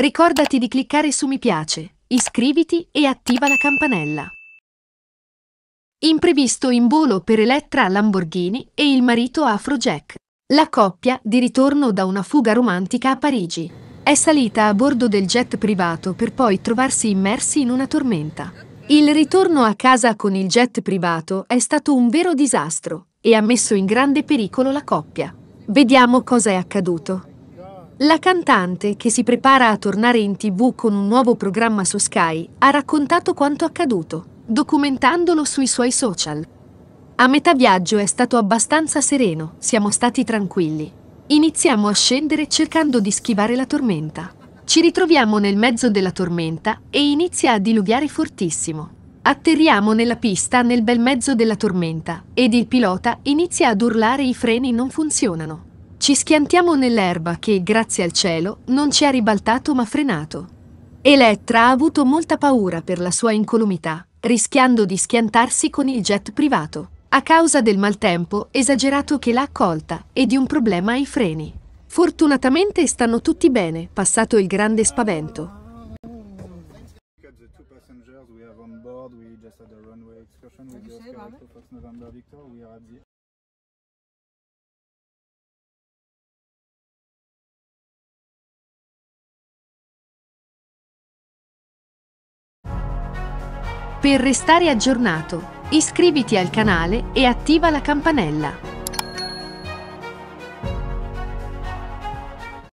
Ricordati di cliccare su mi piace, iscriviti e attiva la campanella. Imprevisto in volo per Elettra Lamborghini e il marito Afro Jack. La coppia, di ritorno da una fuga romantica a Parigi, è salita a bordo del jet privato per poi trovarsi immersi in una tormenta. Il ritorno a casa con il jet privato è stato un vero disastro e ha messo in grande pericolo la coppia. Vediamo cosa è accaduto. La cantante, che si prepara a tornare in tv con un nuovo programma su Sky, ha raccontato quanto accaduto, documentandolo sui suoi social. A metà viaggio è stato abbastanza sereno, siamo stati tranquilli. Iniziamo a scendere cercando di schivare la tormenta. Ci ritroviamo nel mezzo della tormenta e inizia a diluviare fortissimo. Atterriamo nella pista nel bel mezzo della tormenta ed il pilota inizia ad urlare i freni non funzionano. Ci schiantiamo nell'erba che, grazie al cielo, non ci ha ribaltato ma frenato. Elettra ha avuto molta paura per la sua incolumità, rischiando di schiantarsi con il jet privato, a causa del maltempo esagerato che l'ha accolta e di un problema ai freni. Fortunatamente stanno tutti bene, passato il grande spavento. Per restare aggiornato, iscriviti al canale e attiva la campanella.